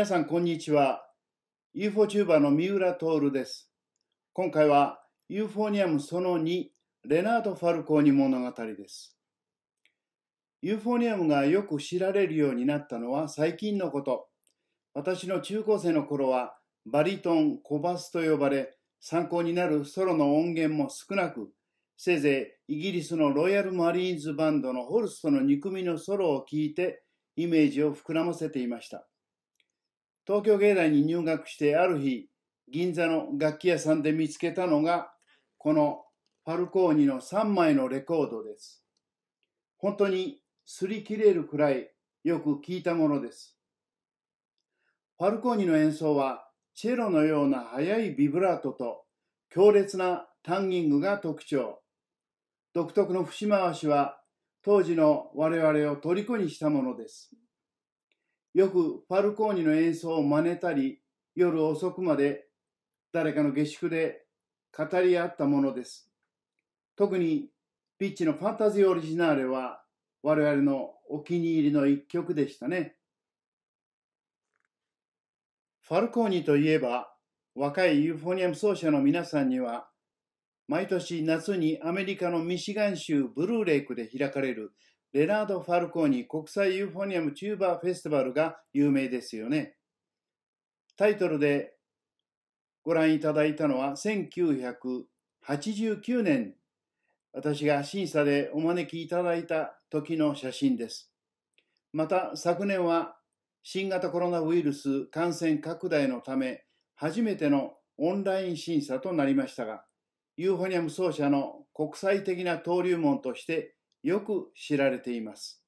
皆さん、こんにちは。UFO チューバーの三浦徹です。今回はーフォニアムその2、レナード・ファルコーニ物語です。ユーフォニアムがよく知られるようになったのは最近のこと。私の中高生の頃はバリトン、コバスと呼ばれ、参考になるソロの音源も少なく、せいぜいイギリスのロイヤルマリーンズバンドのホルストの2組のソロを聴いてイメージを膨らませていました。東京芸大に入学してある日、銀座の楽器屋さんで見つけたのが、このファルコーニの3枚のレコードです。本当に擦り切れるくらいよく聞いたものです。ファルコーニの演奏は、チェロのような速いビブラートと強烈なタンギングが特徴。独特の節回しは当時の我々を虜にしたものです。よくファルコーニの演奏を真似たり、夜遅くまで誰かの下宿で語り合ったものです。特にピッチのファンタジーオリジナーレは我々のお気に入りの一曲でしたね。ファルコーニといえば若いユーフォニアム奏者の皆さんには毎年夏にアメリカのミシガン州ブルーレイクで開かれるレナード・ファルコーニ国際ユーフォニアムチューバーフェスティバルが有名ですよね。タイトルでご覧いただいたのは1989年、私が審査でお招きいただいた時の写真です。また昨年は新型コロナウイルス感染拡大のため初めてのオンライン審査となりましたが、ユーフォニアム奏者の国際的な登竜門としてよく知られています。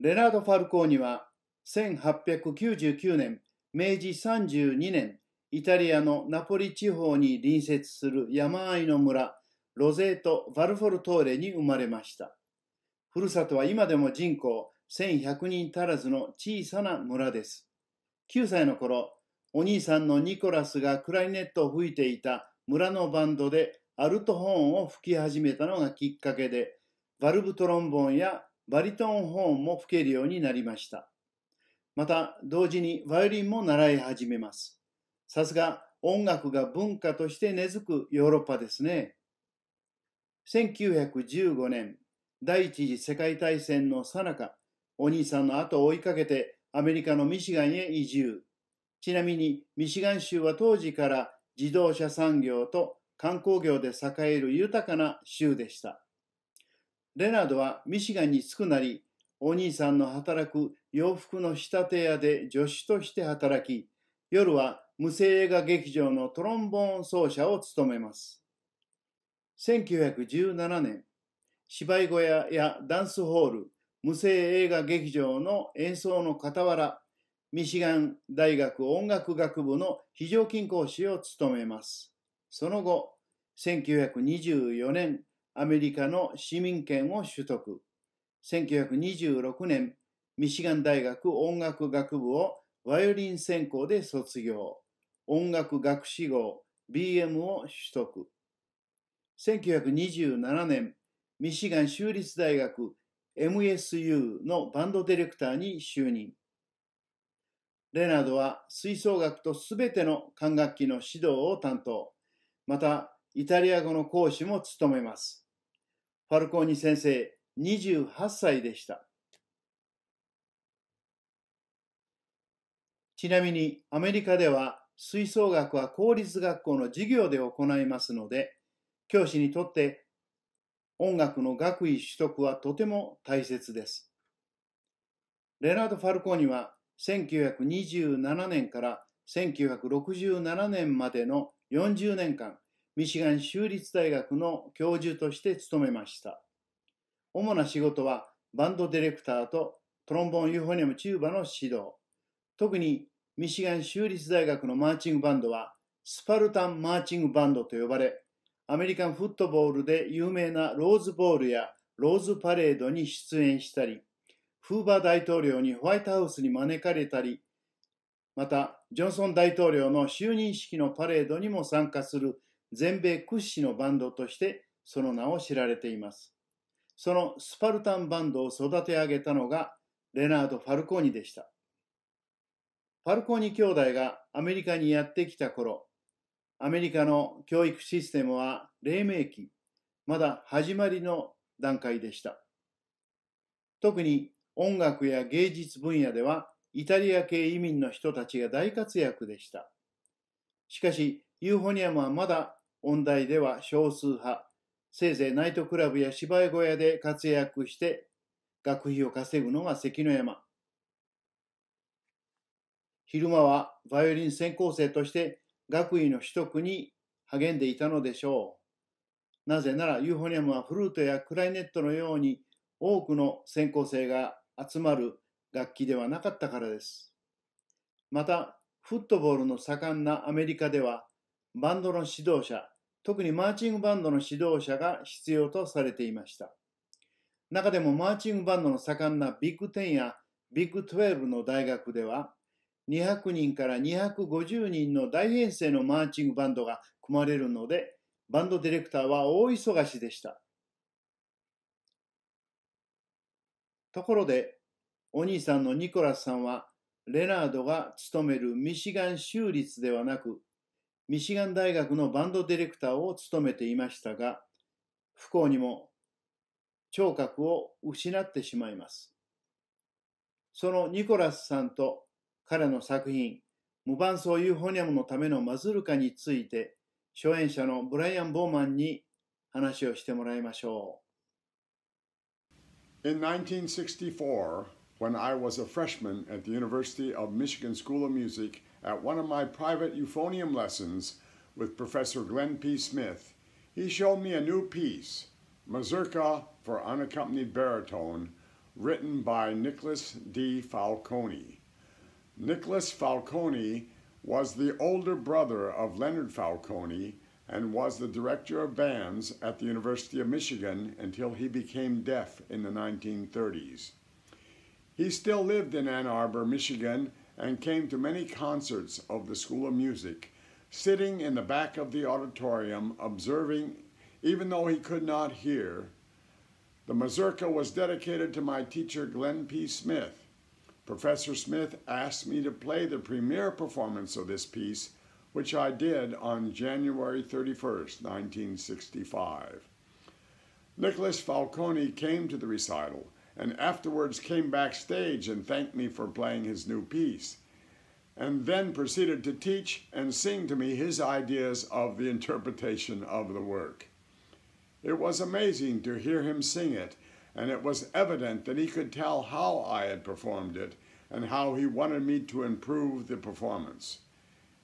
レナード・ファルコーニは1899年、明治32年、イタリアのナポリ地方に隣接する山あいの村、ロゼート・ヴァルフォルトーレに生まれました。ふるさとは今でも人口1100人足らずの小さな村です。9歳の頃、お兄さんのニコラスがクラリネットを吹いていた村のバンドでアルトホーンを吹き始めたのがきっかけで、バルブトロンボーンやバリトンホーンも吹けるようになりました。また、同時にバイオリンも習い始めます。さすが音楽が文化として根付くヨーロッパですね。1915年、第一次世界大戦のさなか、お兄さんの後を追いかけてアメリカのミシガンへ移住。ちなみにミシガン州は当時から自動車産業と観光業で栄える豊かな州でした。レナードはミシガンに着くなり、お兄さんの働く洋服の仕立て屋で助手として働き、夜は無声映画劇場のトロンボーン奏者を務めます。1917年、芝居小屋やダンスホール、無声映画劇場の演奏の傍ら、ミシガン大学音楽学部の非常勤講師を務めます。その後、1924年、アメリカの市民権を取得。1926年、ミシガン大学音楽学部をバイオリン専攻で卒業。音楽学士号 BM を取得。1927年、ミシガン州立大学 MSU のバンドディレクターに就任。レナードは吹奏楽とすべての管楽器の指導を担当。また、イタリア語の講師も務めます。ファルコーニ先生、28歳でした。ちなみに、アメリカでは、吹奏楽は公立学校の授業で行いますので、教師にとって音楽の学位取得はとても大切です。レナード・ファルコーニは1927年から1967年までの40年間、ミシガン州立大学の教授として務めました。主な仕事はバンドディレクターとトロンボンユーフォニアムチューバの指導。特にミシガン州立大学のマーチングバンドはスパルタンマーチングバンドと呼ばれ、アメリカンフットボールで有名なローズボールやローズパレードに出演したり、フーバー大統領にホワイトハウスに招かれたり、また、ジョンソン大統領の就任式のパレードにも参加する全米屈指のバンドとしてその名を知られています。そのスパルタンバンドを育て上げたのがレナード・ファルコーニでした。ファルコーニ兄弟がアメリカにやってきた頃、アメリカの教育システムは黎明期、まだ始まりの段階でした。特に音楽や芸術分野ではイタリア系移民の人たちが大活躍でした。しかし、ユーフォニアムはまだ音大では少数派、せいぜいナイトクラブや芝居小屋で活躍して学費を稼ぐのが関の山。昼間はバイオリン専攻生として学位の取得に励んでいたのでしょう。なぜならユーフォニアムはフルートやクライネットのように多くの専攻生が集まる楽器ではなかったからです。また、フットボールの盛んなアメリカでは、バンドの指導者、特にマーチングバンドの指導者が必要とされていました。中でもマーチングバンドの盛んなビッグ10やビッグ12の大学では、200人から250人の大編成のマーチングバンドが組まれるので、バンドディレクターは大忙しでした。ところで、お兄さんのニコラスさんは、レナードが勤めるミシガン州立ではなく、ミシガン大学のバンドディレクターを務めていましたが、不幸にも聴覚を失ってしまいます。そのニコラスさんと彼の作品、無伴奏ユーフォニアムのためのマズルカについて、初演者のブライアン・ボーマンに話をしてもらいましょう。In 1964, when I was a freshman at the University of Michigan School of Music at one of my private euphonium lessons with Professor Glenn P. Smith, he showed me a new piece, Mazurka for Unaccompanied Baritone, written by Nicholas D. Falcone. Nicholas Falcone was the older brother of Leonard Falcone and was the director of bands at the University of Michigan until he became deaf in the 1930s. He still lived in Ann Arbor, Michigan, and came to many concerts of the School of Music, sitting in the back of the auditorium observing, even though he could not hear. The mazurka was dedicated to my teacher, Glenn P. Smith. Professor Smith asked me to play the premiere performance of this piece, which I did on January thirty-first, 1965. Nicholas Falcone came to the recital and afterwards came backstage and thanked me for playing his new piece, and then proceeded to teach and sing to me his ideas of the interpretation of the work. It was amazing to hear him sing it, and it was evident that he could tell how I had performed it and how he wanted me to improve the performance.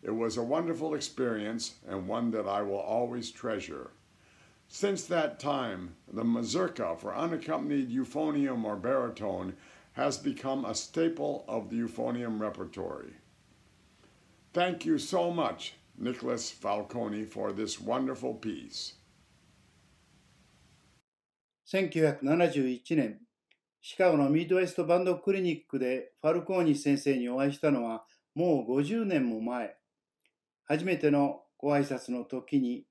It was a wonderful experience and one that I will always treasure. Since that time, the mazurka for unaccompanied euphonium or baritone has become a staple of the euphonium repertory. Thank you so much, Nicholas Falcone, for this wonderful piece. 1971年、シカゴのミードウェストバンドクリニックでファルコーニ先生にお会いしたのはもう50年も前。初めてのご挨拶の時に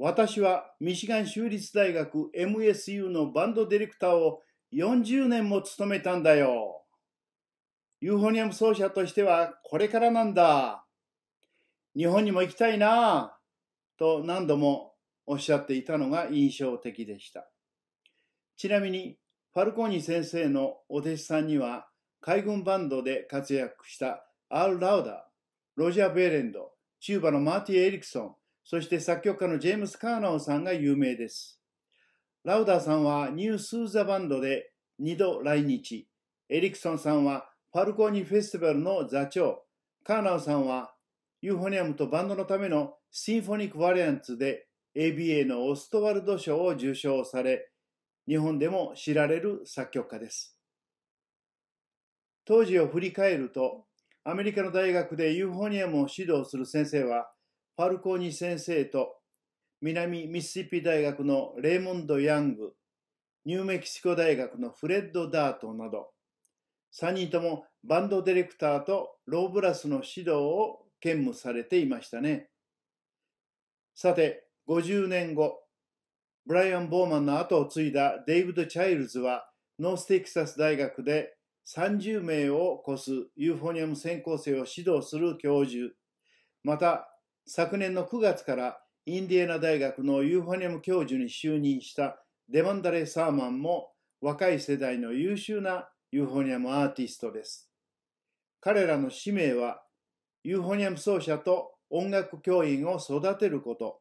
私はミシガン州立大学 MSU のバンドディレクターを40年も務めたんだよ。ユーフォニアム奏者としてはこれからなんだ。日本にも行きたいなぁ、と何度もおっしゃっていたのが印象的でした。ちなみに、ファルコーニ先生のお弟子さんには、海軍バンドで活躍したアール・ラウダー、ロジャー・ベーレンド、チューバのマーティ・エリクソン、そして作曲家のジェームス・カーナオさんが有名です。ラウダーさんはニュースーザバンドで2度来日、エリクソンさんはファルコーニフェスティバルの座長、カーナオさんはユーフォニアムとバンドのためのシンフォニック・バリアンツで ABA のオストワルド賞を受賞され、日本でも知られる作曲家です。当時を振り返ると、アメリカの大学でユーフォニアムを指導する先生は、ファルコーニ先生と南ミシシッピ大学のレイモンド・ヤング、ニューメキシコ大学のフレッド・ダートなど、3人ともバンドディレクターとローブラスの指導を兼務されていましたね。さて、50年後、ブライアン・ボーマンの後を継いだデイブド・チャイルズは、ノーステキサス大学で30名を超すユーフォニアム専攻生を指導する教授、また昨年の9月からインディエナ大学のユーフォニアム教授に就任したデマンダレ・サーマンも若い世代の優秀なユーフォニアムアーティストです。彼らの使命はユーフォニアム奏者と音楽教員を育てること。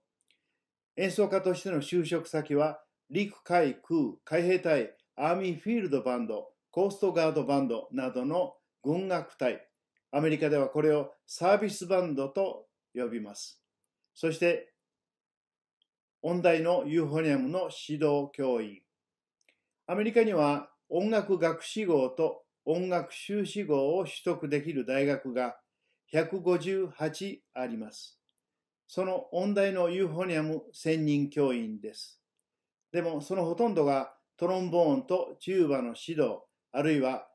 演奏家としての就職先は陸海空海兵隊アーミーフィールドバンドコーストガードバンドなどの軍楽隊アメリカではこれをサービスバンドと呼びます。そして、音大のユーフォニアムの指導教員。アメリカには音楽学士号と音楽修士号を取得できる大学が158あります。その音大のユーフォニアム専任教員です。でもそのほとんどがトロンボーンとチューバの指導、あるいは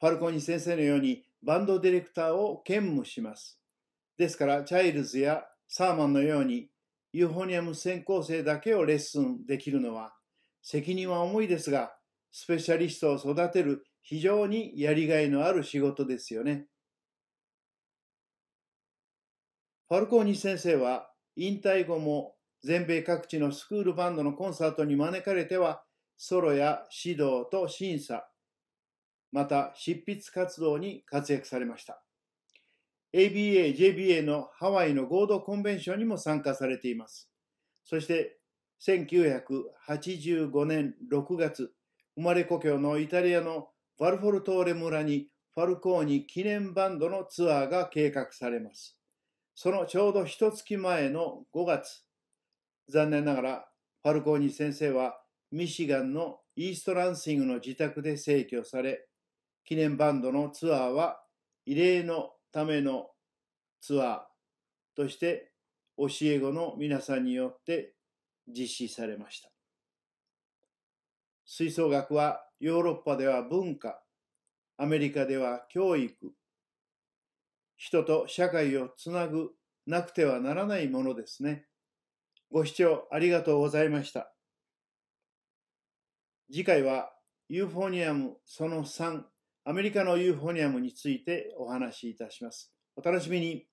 ファルコニ先生のようにバンドディレクターを兼務します。ですから、チャイルズやサーマンのように、ユーフォニアム専攻生だけをレッスンできるのは、責任は重いですが、スペシャリストを育てる非常にやりがいのある仕事ですよね。ファルコーニ先生は、引退後も全米各地のスクールバンドのコンサートに招かれては、ソロや指導と審査、また執筆活動に活躍されました。ABA、JBA のハワイの合同コンベンションにも参加されています。そして、1985年6月、生まれ故郷のイタリアのヴァルフォルトーレ村にファルコーニ記念バンドのツアーが計画されます。そのちょうど一月前の5月、残念ながらファルコーニ先生はミシガンのイーストランシングの自宅で逝去され、記念バンドのツアーは異例のためのツアーとして教え子の皆さんによって実施されました。吹奏楽はヨーロッパでは文化、アメリカでは教育、人と社会をつなぐなくてはならないものですね。ご視聴ありがとうございました。次回はユーフォニアムその3アメリカのユーフォニアムについてお話しいたします。お楽しみに。